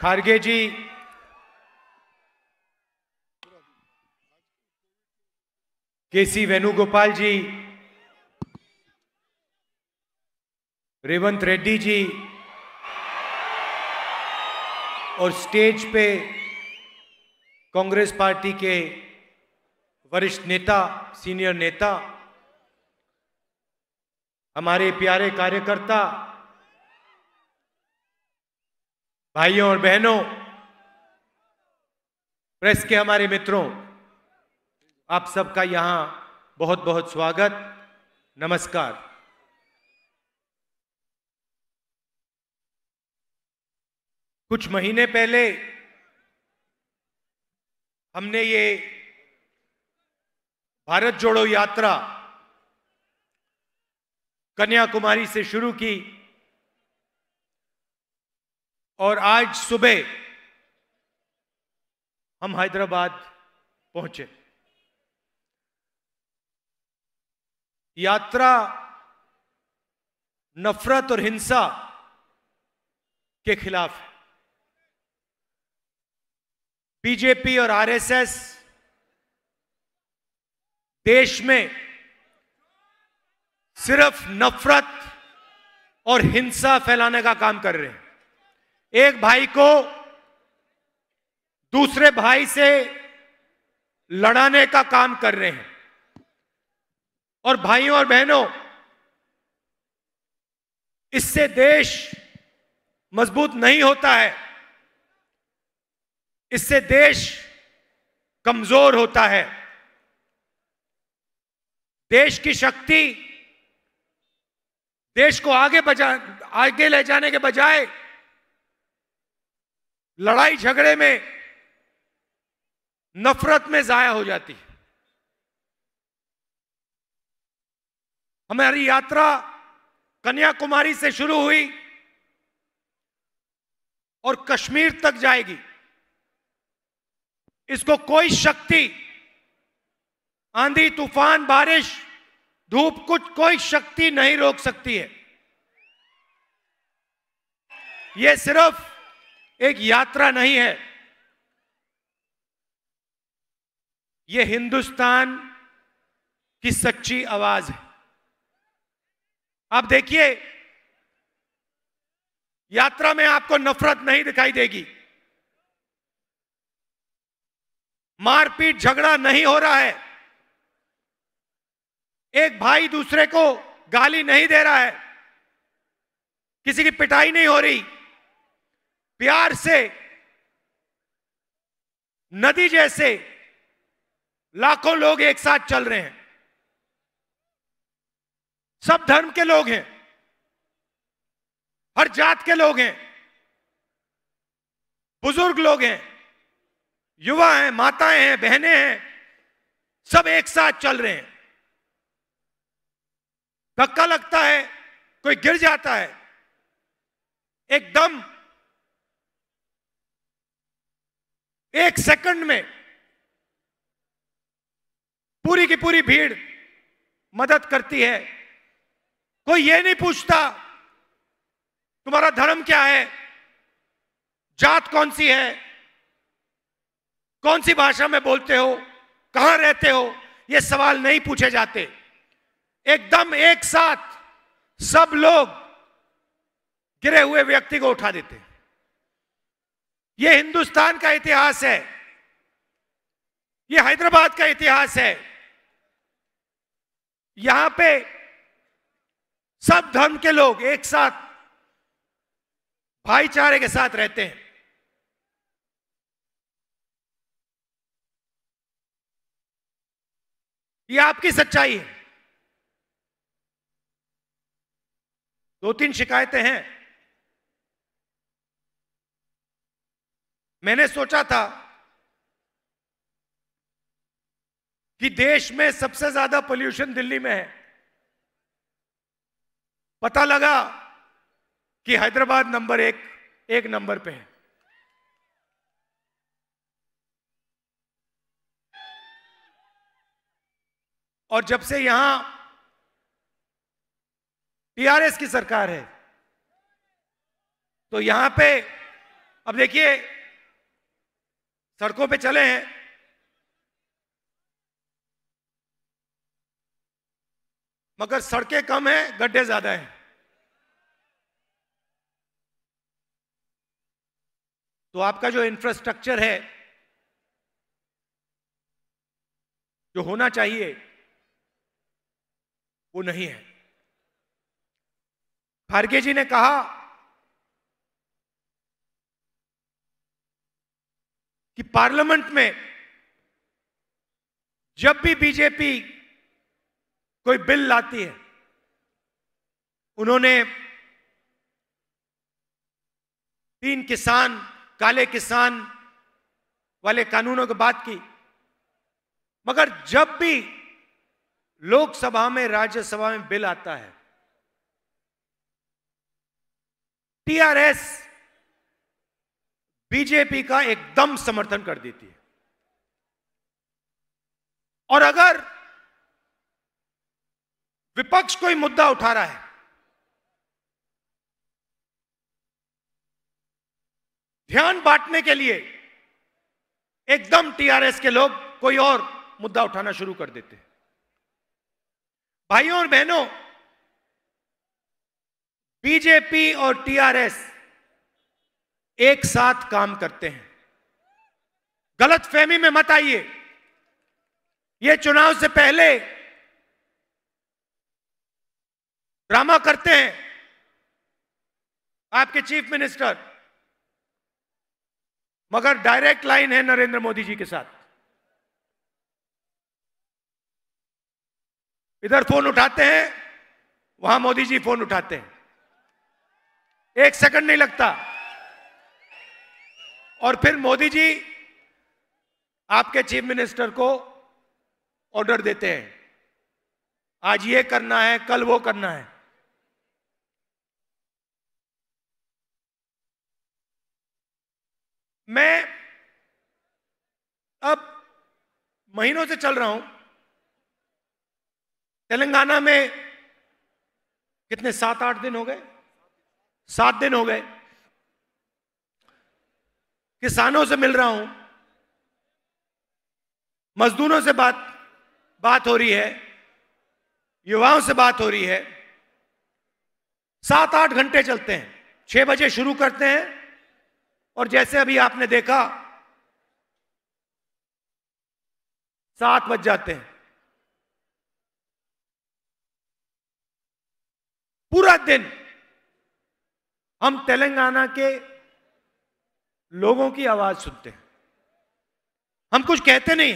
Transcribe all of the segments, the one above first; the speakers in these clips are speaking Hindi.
खारगे जी केसी वेणुगोपाल जी रेवंत रेड्डी जी और स्टेज पे कांग्रेस पार्टी के वरिष्ठ नेता सीनियर नेता हमारे प्यारे कार्यकर्ता भाइयों और बहनों प्रेस के हमारे मित्रों आप सबका यहां बहुत बहुत स्वागत नमस्कार कुछ महीने पहले हमने ये भारत जोड़ो यात्रा कन्याकुमारी से शुरू की और आज सुबह हम हैदराबाद पहुंचे यात्रा नफरत और हिंसा के खिलाफ है बीजेपी और आरएसएस देश में सिर्फ नफरत और हिंसा फैलाने का काम कर रहे हैं एक भाई को दूसरे भाई से लड़ाने का काम कर रहे हैं और भाइयों और बहनों इससे देश मजबूत नहीं होता है इससे देश कमजोर होता है देश की शक्ति देश को आगे बजा आगे ले जाने के बजाय लड़ाई झगड़े में नफरत में जाया हो जाती है हमारी यात्रा कन्याकुमारी से शुरू हुई और कश्मीर तक जाएगी इसको कोई शक्ति आंधी तूफान बारिश धूप कुछ कोई शक्ति नहीं रोक सकती है यह सिर्फ एक यात्रा नहीं है यह हिंदुस्तान की सच्ची आवाज है आप देखिए यात्रा में आपको नफरत नहीं दिखाई देगी मारपीट झगड़ा नहीं हो रहा है एक भाई दूसरे को गाली नहीं दे रहा है किसी की पिटाई नहीं हो रही प्यार से नदी जैसे लाखों लोग एक साथ चल रहे हैं सब धर्म के लोग हैं हर जात के लोग हैं बुजुर्ग लोग हैं युवा हैं माताएं हैं बहनें हैं सब एक साथ चल रहे हैं धक्का लगता है कोई गिर जाता है एकदम एक सेकंड में पूरी की पूरी भीड़ मदद करती है कोई यह नहीं पूछता तुम्हारा धर्म क्या है जात कौन सी है कौन सी भाषा में बोलते हो कहां रहते हो यह सवाल नहीं पूछे जाते एकदम एक साथ सब लोग गिरे हुए व्यक्ति को उठा देते यह हिंदुस्तान का इतिहास है यह हैदराबाद का इतिहास है यहां पे सब धर्म के लोग एक साथ भाईचारे के साथ रहते हैं ये आपकी सच्चाई है दो तीन शिकायतें हैं मैंने सोचा था कि देश में सबसे ज्यादा पोल्यूशन दिल्ली में है पता लगा कि हैदराबाद नंबर एक एक नंबर पे है और जब से यहां टीआरएस की सरकार है तो यहां पे अब देखिए सड़कों पे चले हैं मगर सड़कें कम हैं गड्ढे ज्यादा हैं तो आपका जो इंफ्रास्ट्रक्चर है जो होना चाहिए वो नहीं है खारगे जी ने कहा कि पार्लियामेंट में जब भी बीजेपी कोई बिल लाती है उन्होंने तीन किसान काले किसान वाले कानूनों की बात की मगर जब भी लोकसभा में राज्यसभा में बिल आता है टीआरएस बीजेपी का एकदम समर्थन कर देती है और अगर विपक्ष कोई मुद्दा उठा रहा है ध्यान बांटने के लिए एकदम टीआरएस के लोग कोई और मुद्दा उठाना शुरू कर देते हैं भाइयों और बहनों बीजेपी और टीआरएस एक साथ काम करते हैं गलत फहमी में मत आइए ये चुनाव से पहले ड्रामा करते हैं आपके चीफ मिनिस्टर मगर डायरेक्ट लाइन है नरेंद्र मोदी जी के साथ इधर फोन उठाते हैं वहां मोदी जी फोन उठाते हैं एक सेकंड नहीं लगता और फिर मोदी जी आपके चीफ मिनिस्टर को ऑर्डर देते हैं आज ये करना है कल वो करना है मैं अब महीनों से चल रहा हूं तेलंगाना में कितने सात आठ दिन हो गए सात दिन हो गए किसानों से मिल रहा हूं मजदूरों से बात बात हो रही है युवाओं से बात हो रही है सात आठ घंटे चलते हैं छह बजे शुरू करते हैं और जैसे अभी आपने देखा सात बज जाते हैं पूरा दिन हम तेलंगाना के लोगों की आवाज सुनते हैं हम कुछ कहते नहीं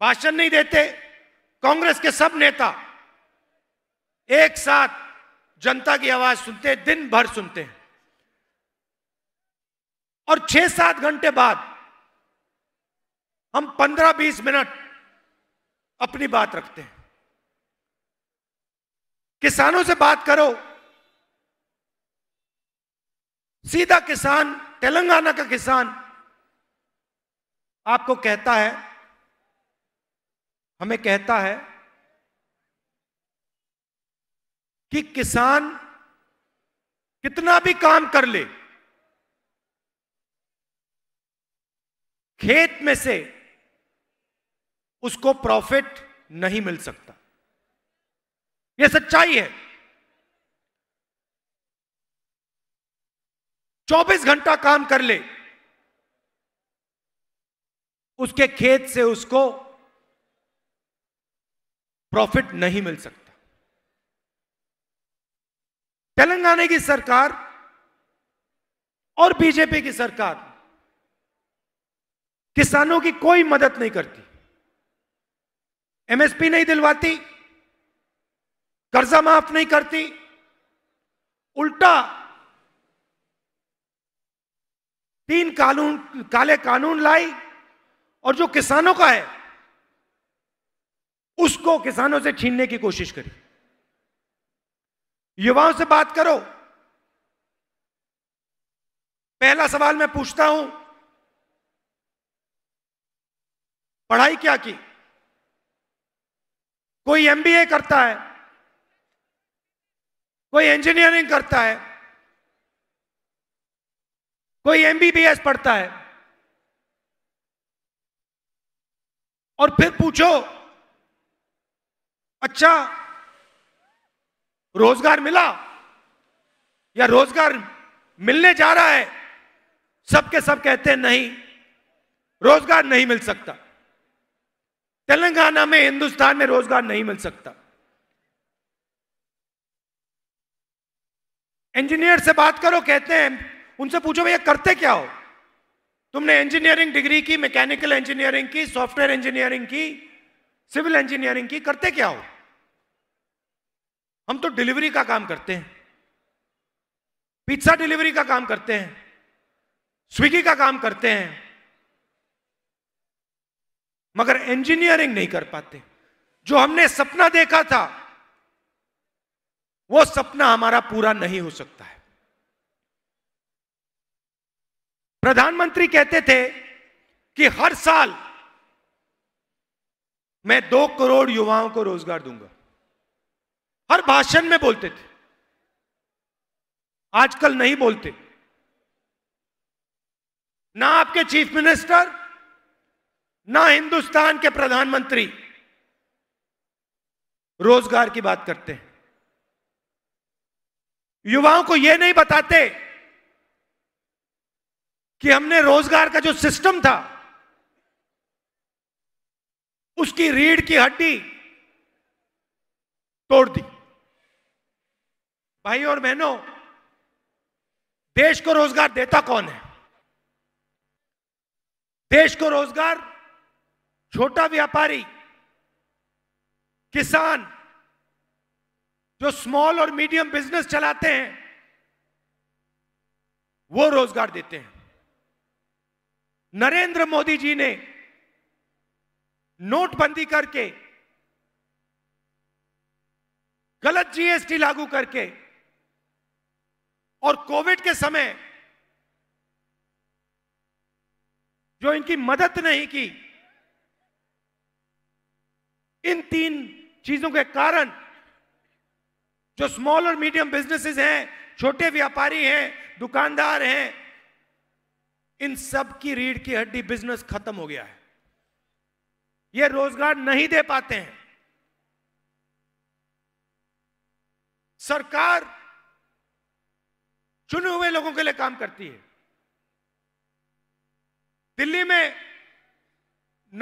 भाषण नहीं देते कांग्रेस के सब नेता एक साथ जनता की आवाज सुनते हैं दिन भर सुनते हैं और छह सात घंटे बाद हम पंद्रह बीस मिनट अपनी बात रखते हैं किसानों से बात करो सीधा किसान तेलंगाना का किसान आपको कहता है हमें कहता है कि किसान कितना भी काम कर ले खेत में से उसको प्रॉफिट नहीं मिल सकता यह सच्चाई है 24 घंटा काम कर ले उसके खेत से उसको प्रॉफिट नहीं मिल सकता तेलंगाना की सरकार और बीजेपी की सरकार किसानों की कोई मदद नहीं करती एमएसपी नहीं दिलवाती कर्जा माफ नहीं करती उल्टा तीन कानून काले कानून लाई और जो किसानों का है उसको किसानों से छीनने की कोशिश करी युवाओं से बात करो पहला सवाल मैं पूछता हूं पढ़ाई क्या की कोई एमबीए करता है कोई इंजीनियरिंग करता है कोई एमबीबीएस पढ़ता है और फिर पूछो अच्छा रोजगार मिला या रोजगार मिलने जा रहा है सबके सब कहते हैं नहीं रोजगार नहीं मिल सकता तेलंगाना में हिंदुस्तान में रोजगार नहीं मिल सकता इंजीनियर से बात करो कहते हैं उनसे पूछो भैया करते क्या हो तुमने इंजीनियरिंग डिग्री की मैकेनिकल इंजीनियरिंग की सॉफ्टवेयर इंजीनियरिंग की सिविल इंजीनियरिंग की करते क्या हो हम तो डिलीवरी का काम करते हैं पिज्जा डिलीवरी का काम करते हैं स्विगी का काम करते हैं मगर इंजीनियरिंग नहीं कर पाते जो हमने सपना देखा था वो सपना हमारा पूरा नहीं हो सकता है प्रधानमंत्री कहते थे कि हर साल मैं दो करोड़ युवाओं को रोजगार दूंगा हर भाषण में बोलते थे आजकल नहीं बोलते ना आपके चीफ मिनिस्टर ना हिंदुस्तान के प्रधानमंत्री रोजगार की बात करते हैं युवाओं को यह नहीं बताते कि हमने रोजगार का जो सिस्टम था उसकी रीढ़ की हड्डी तोड़ दी भाई और बहनों देश को रोजगार देता कौन है देश को रोजगार छोटा व्यापारी किसान जो स्मॉल और मीडियम बिजनेस चलाते हैं वो रोजगार देते हैं नरेंद्र मोदी जी ने नोटबंदी करके गलत जीएसटी लागू करके और कोविड के समय जो इनकी मदद नहीं की इन तीन चीजों के कारण जो स्मॉल और मीडियम बिजनेसेस हैं छोटे व्यापारी हैं दुकानदार हैं इन सब की रीढ़ की हड्डी बिजनेस खत्म हो गया है ये रोजगार नहीं दे पाते हैं सरकार चुने हुए लोगों के लिए काम करती है दिल्ली में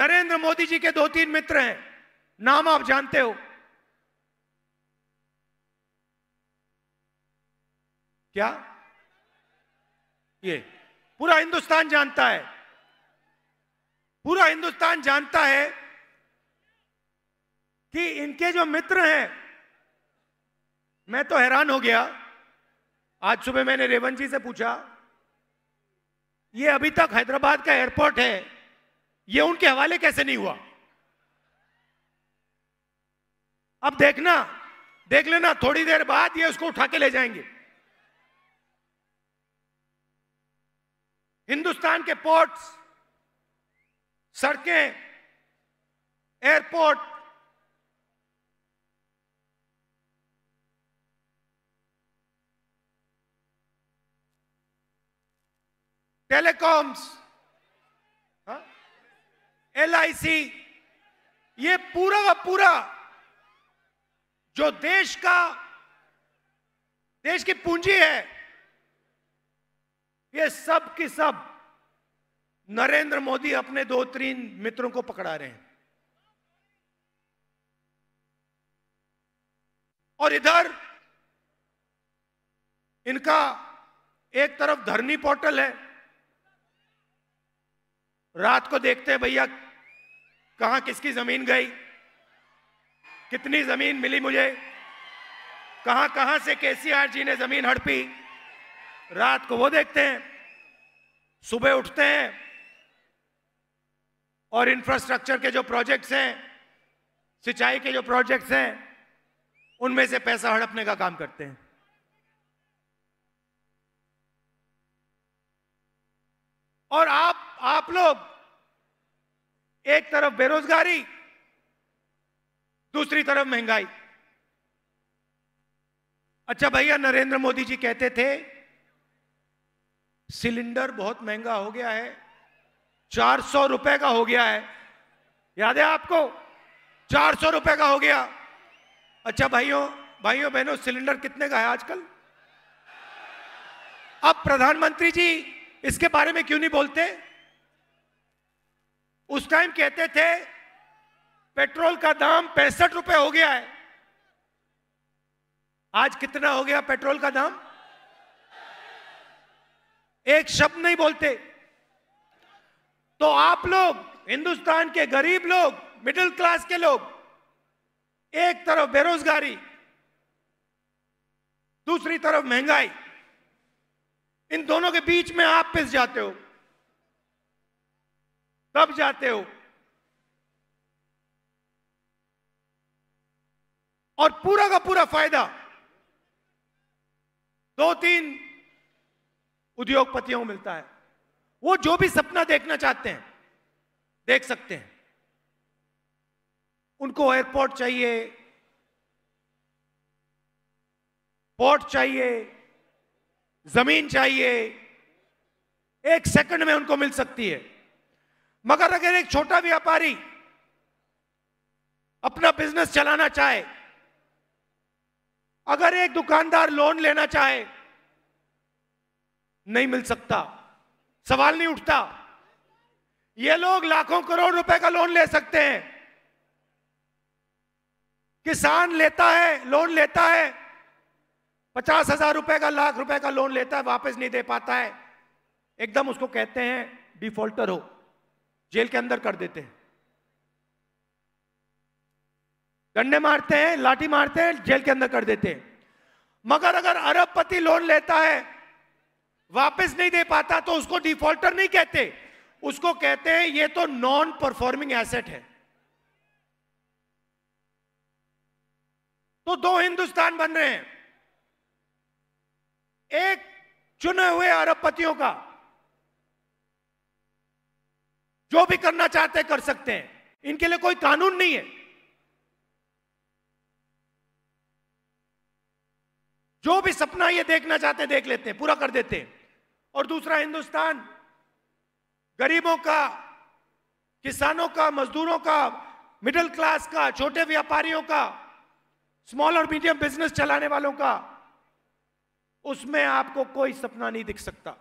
नरेंद्र मोदी जी के दो तीन मित्र हैं नाम आप जानते हो क्या ये पूरा हिंदुस्तान जानता है पूरा हिंदुस्तान जानता है कि इनके जो मित्र हैं मैं तो हैरान हो गया आज सुबह मैंने रेवंत जी से पूछा ये अभी तक हैदराबाद का एयरपोर्ट है ये उनके हवाले कैसे नहीं हुआ अब देखना देख लेना थोड़ी देर बाद ये उसको उठा के ले जाएंगे हिंदुस्तान के पोर्ट्स सड़कें airport telecoms L I C ये पूरा का पूरा जो देश का देश की पूंजी है ये सब की सब नरेंद्र मोदी अपने दो तीन मित्रों को पकड़ा रहे हैं और इधर इनका एक तरफ धरनी पोर्टल है रात को देखते हैं भैया कहा किसकी जमीन गई कितनी जमीन मिली मुझे कहां कहां से केसीआर जी ने जमीन हड़पी रात को वो देखते हैं सुबह उठते हैं और इंफ्रास्ट्रक्चर के जो प्रोजेक्ट्स हैं सिंचाई के जो प्रोजेक्ट्स हैं उनमें से पैसा हड़पने का काम करते हैं और आप आप लोग एक तरफ बेरोजगारी दूसरी तरफ महंगाई अच्छा भैया नरेंद्र मोदी जी कहते थे सिलेंडर बहुत महंगा हो गया है चार सौ रुपए का हो गया है याद है आपको चार सौ रुपए का हो गया अच्छा भाइयों भाइयों बहनों सिलेंडर कितने का है आजकल अब प्रधानमंत्री जी इसके बारे में क्यों नहीं बोलते उस टाइम कहते थे पेट्रोल का दाम पैंसठ रुपए हो गया है आज कितना हो गया पेट्रोल का दाम एक शब्द नहीं बोलते तो आप लोग हिंदुस्तान के गरीब लोग मिडिल क्लास के लोग एक तरफ बेरोजगारी दूसरी तरफ महंगाई इन दोनों के बीच में आप पिस जाते हो तब जाते हो और पूरा का पूरा फायदा दो तीन उद्योगपतियों को मिलता है वो जो भी सपना देखना चाहते हैं देख सकते हैं उनको एयरपोर्ट चाहिए पोर्ट चाहिए जमीन चाहिए एक सेकंड में उनको मिल सकती है मगर अगर एक छोटा व्यापारी अपना बिजनेस चलाना चाहे अगर एक दुकानदार लोन लेना चाहे नहीं मिल सकता सवाल नहीं उठता ये लोग लाखों करोड़ रुपए का लोन ले सकते हैं किसान लेता है लोन लेता है पचास हजार रुपए का लाख रुपए का लोन लेता है वापस नहीं दे पाता है एकदम उसको कहते हैं डिफॉल्टर हो जेल के अंदर कर देते हैं डंडे मारते हैं लाठी मारते हैं जेल के अंदर कर देते हैं मगर अगर अरबपति लोन लेता है वापस नहीं दे पाता तो उसको डिफॉल्टर नहीं कहते उसको कहते हैं ये तो नॉन परफॉर्मिंग एसेट है तो दो हिंदुस्तान बन रहे हैं एक चुने हुए अरबपतियों का जो भी करना चाहते कर सकते हैं इनके लिए कोई कानून नहीं है जो भी सपना ये देखना चाहते देख लेते हैं पूरा कर देते हैं और दूसरा हिंदुस्तान गरीबों का किसानों का मजदूरों का मिडिल क्लास का छोटे व्यापारियों का स्मॉल और मीडियम बिजनेस चलाने वालों का उसमें आपको कोई सपना नहीं दिख सकता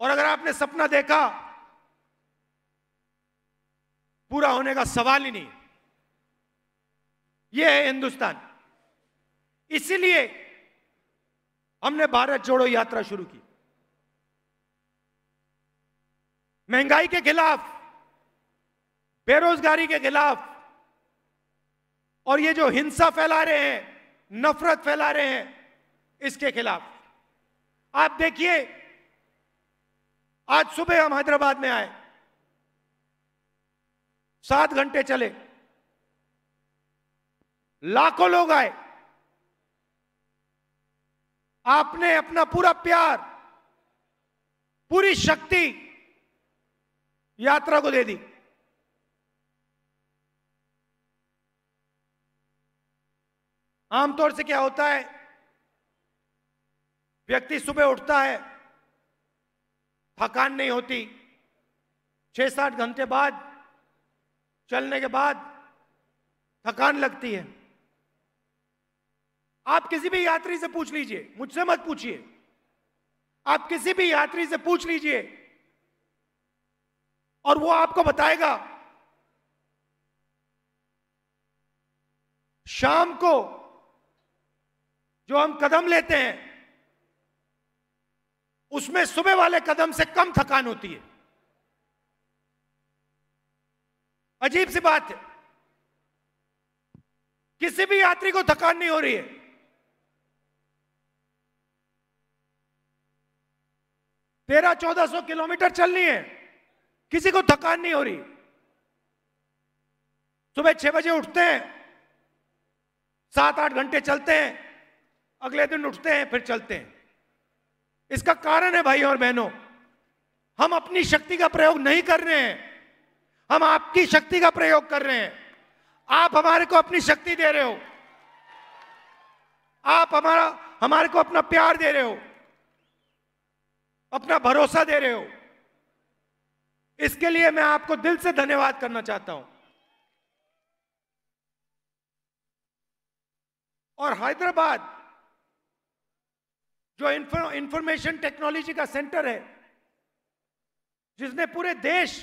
और अगर आपने सपना देखा पूरा होने का सवाल ही नहीं यह है हिंदुस्तान इसीलिए हमने भारत जोड़ो यात्रा शुरू की महंगाई के खिलाफ बेरोजगारी के खिलाफ और ये जो हिंसा फैला रहे हैं नफरत फैला रहे हैं इसके खिलाफ आप देखिए आज सुबह हम हैदराबाद में आए सात घंटे चले लाखों लोग आए आपने अपना पूरा प्यार पूरी शक्ति यात्रा को दे दी आमतौर से क्या होता है व्यक्ति सुबह उठता है थकान नहीं होती छह सात घंटे बाद चलने के बाद थकान लगती है आप किसी भी यात्री से पूछ लीजिए मुझसे मत पूछिए आप किसी भी यात्री से पूछ लीजिए और वो आपको बताएगा शाम को जो हम कदम लेते हैं उसमें सुबह वाले कदम से कम थकान होती है अजीब सी बात है किसी भी यात्री को थकान नहीं हो रही है तेरह चौदह सौ किलोमीटर चलनी है किसी को थकान नहीं हो रही सुबह छह बजे उठते हैं सात आठ घंटे चलते हैं अगले दिन उठते हैं फिर चलते हैं इसका कारण है भाई और बहनों हम अपनी शक्ति का प्रयोग नहीं कर रहे हैं हम आपकी शक्ति का प्रयोग कर रहे हैं आप हमारे को अपनी शक्ति दे रहे हो आप हमारा हमारे को अपना प्यार दे रहे हो अपना भरोसा दे रहे हो इसके लिए मैं आपको दिल से धन्यवाद करना चाहता हूं और हैदराबाद जो इंफॉर्मेशन टेक्नोलॉजी का सेंटर है जिसने पूरे देश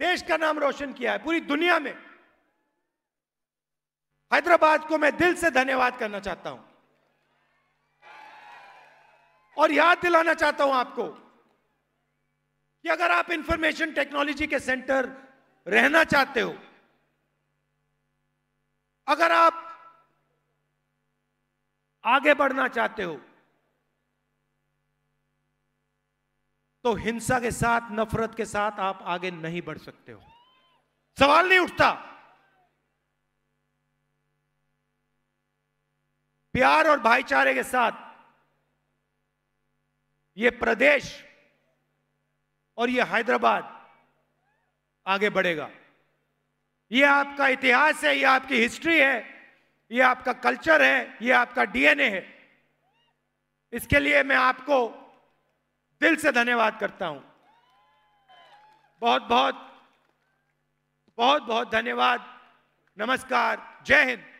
देश का नाम रोशन किया है पूरी दुनिया में हैदराबाद को मैं दिल से धन्यवाद करना चाहता हूं और याद दिलाना चाहता हूं आपको कि अगर आप इंफॉर्मेशन टेक्नोलॉजी के सेंटर रहना चाहते हो अगर आप आगे बढ़ना चाहते हो तो हिंसा के साथ नफरत के साथ आप आगे नहीं बढ़ सकते हो सवाल नहीं उठता प्यार और भाईचारे के साथ ये प्रदेश और ये हैदराबाद आगे बढ़ेगा ये आपका इतिहास है ये आपकी हिस्ट्री है ये आपका कल्चर है ये आपका डीएनए है इसके लिए मैं आपको दिल से धन्यवाद करता हूं बहुत बहुत बहुत बहुत धन्यवाद नमस्कार जय हिंद